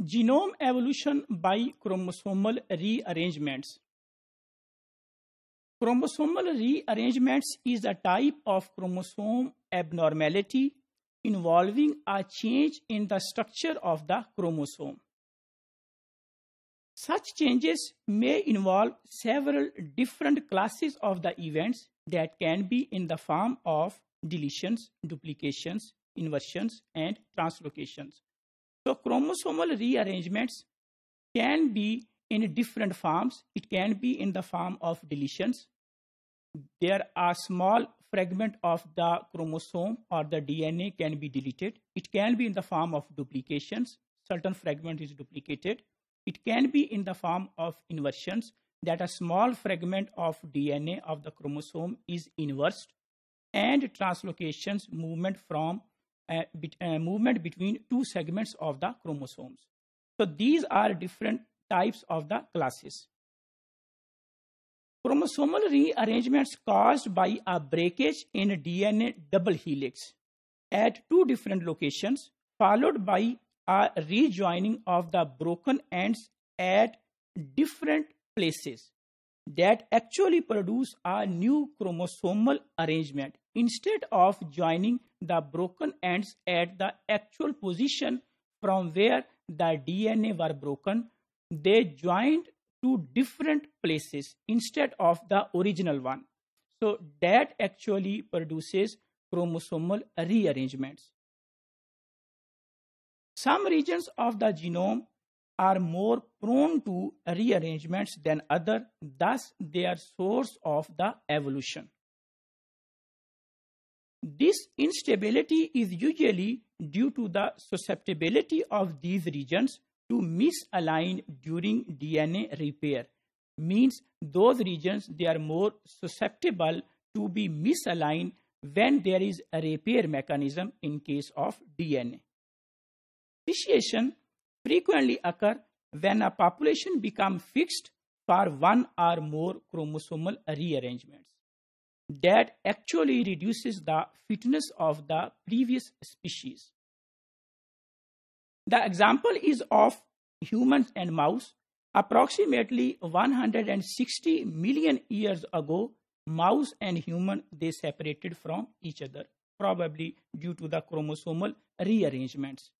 Genome evolution by chromosomal rearrangements. Chromosomal rearrangements is a type of chromosome abnormality involving a change in the structure of the chromosome. Such changes may involve several different classes of the events that can be in the form of deletions, duplications, inversions, and translocations. So chromosomal rearrangements can be in different forms. It can be in the form of deletions. There are small fragment of the chromosome or the DNA can be deleted. It can be in the form of duplications. Certain fragment is duplicated. It can be in the form of inversions that a small fragment of DNA of the chromosome is inversed and translocations movement from uh, uh, movement between two segments of the chromosomes. So these are different types of the classes. Chromosomal rearrangements caused by a breakage in DNA double helix at two different locations followed by a rejoining of the broken ends at different places that actually produce a new chromosomal arrangement instead of joining the broken ends at the actual position from where the DNA were broken, they joined to different places instead of the original one. So that actually produces chromosomal rearrangements. Some regions of the genome are more prone to rearrangements than other, thus they are source of the evolution. This instability is usually due to the susceptibility of these regions to misalign during DNA repair. Means those regions they are more susceptible to be misaligned when there is a repair mechanism in case of DNA. Speciation frequently occur when a population become fixed for one or more chromosomal rearrangements that actually reduces the fitness of the previous species. The example is of humans and mouse. Approximately 160 million years ago, mouse and human, they separated from each other, probably due to the chromosomal rearrangements.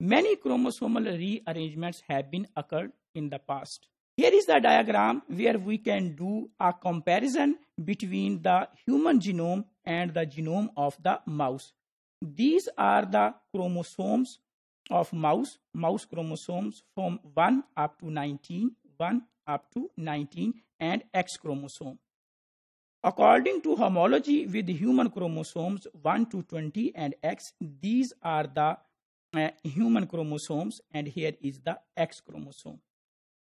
Many chromosomal rearrangements have been occurred in the past. Here is the diagram where we can do a comparison between the human genome and the genome of the mouse. These are the chromosomes of mouse, mouse chromosomes from 1 up to 19, 1 up to 19 and X chromosome. According to homology with human chromosomes 1 to 20 and X, these are the uh, human chromosomes and here is the X chromosome.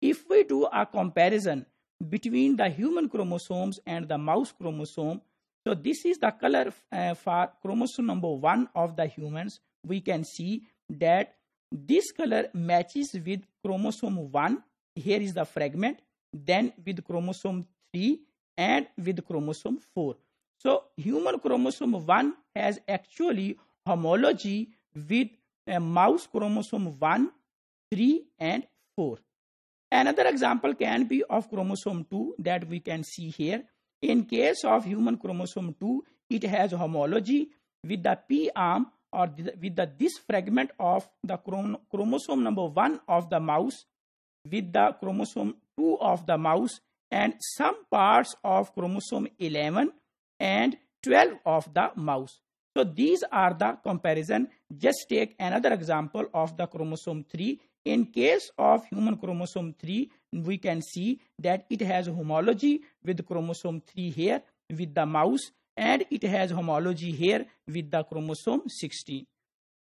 If we do a comparison between the human chromosomes and the mouse chromosome, so this is the color uh, for chromosome number 1 of the humans. We can see that this color matches with chromosome 1. Here is the fragment. Then with chromosome 3 and with chromosome 4. So human chromosome 1 has actually homology with a uh, mouse chromosome 1, 3 and 4. Another example can be of chromosome 2 that we can see here. In case of human chromosome 2, it has homology with the P arm or with the this fragment of the chromosome number 1 of the mouse with the chromosome 2 of the mouse and some parts of chromosome 11 and 12 of the mouse. So these are the comparison. Just take another example of the chromosome 3 in case of human chromosome 3, we can see that it has homology with chromosome 3 here with the mouse and it has homology here with the chromosome 16.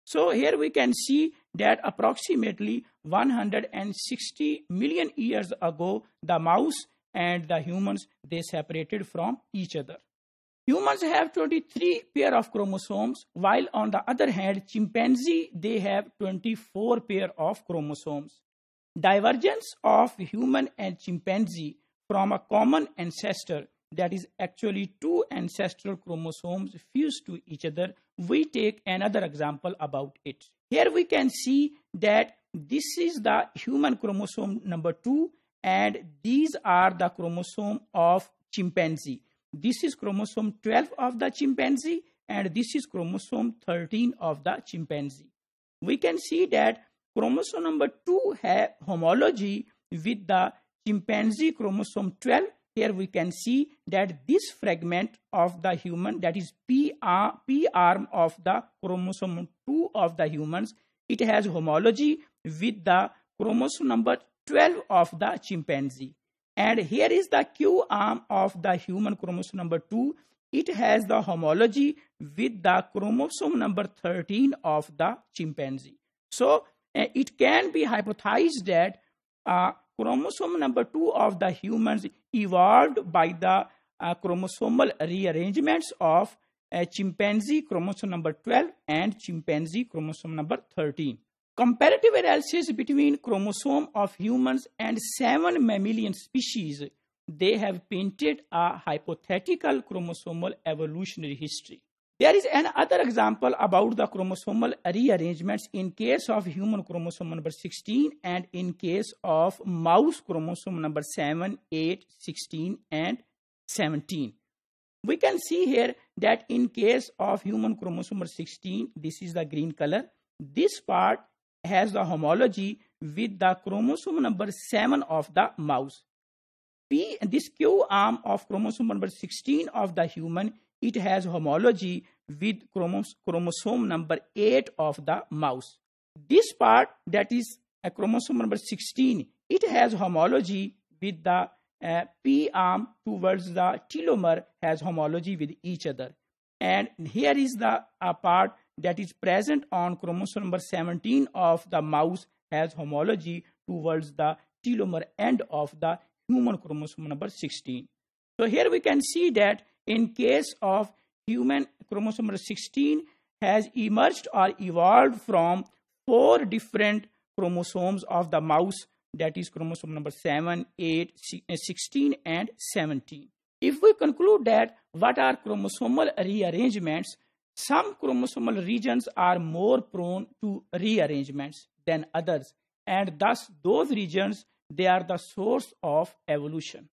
So here we can see that approximately 160 million years ago the mouse and the humans they separated from each other. Humans have 23 pair of chromosomes, while on the other hand, chimpanzee, they have 24 pair of chromosomes. Divergence of human and chimpanzee from a common ancestor, that is actually two ancestral chromosomes fused to each other, we take another example about it. Here we can see that this is the human chromosome number 2 and these are the chromosome of chimpanzee. This is chromosome 12 of the chimpanzee and this is chromosome 13 of the chimpanzee. We can see that chromosome number 2 have homology with the chimpanzee chromosome 12. Here we can see that this fragment of the human that is P arm of the chromosome 2 of the humans, it has homology with the chromosome number 12 of the chimpanzee. And here is the Q arm of the human chromosome number 2. It has the homology with the chromosome number 13 of the chimpanzee. So uh, it can be hypothesized that uh, chromosome number 2 of the humans evolved by the uh, chromosomal rearrangements of uh, chimpanzee chromosome number 12 and chimpanzee chromosome number 13. Comparative analysis between chromosome of humans and seven mammalian species, they have painted a hypothetical chromosomal evolutionary history. There is another example about the chromosomal rearrangements in case of human chromosome number 16 and in case of mouse chromosome number 7, 8, 16 and 17. We can see here that in case of human chromosome number 16, this is the green color. This part has the homology with the chromosome number 7 of the mouse. P, this Q arm of chromosome number 16 of the human, it has homology with chromos chromosome number 8 of the mouse. This part that is a chromosome number 16, it has homology with the uh, P arm towards the telomere has homology with each other. And here is the uh, part that is present on chromosome number 17 of the mouse has homology towards the telomere end of the human chromosome number 16. So here we can see that in case of human chromosome number 16 has emerged or evolved from four different chromosomes of the mouse that is chromosome number 7, 8, eh, 16 and 17. If we conclude that what are chromosomal rearrangements, some chromosomal regions are more prone to rearrangements than others and thus those regions they are the source of evolution.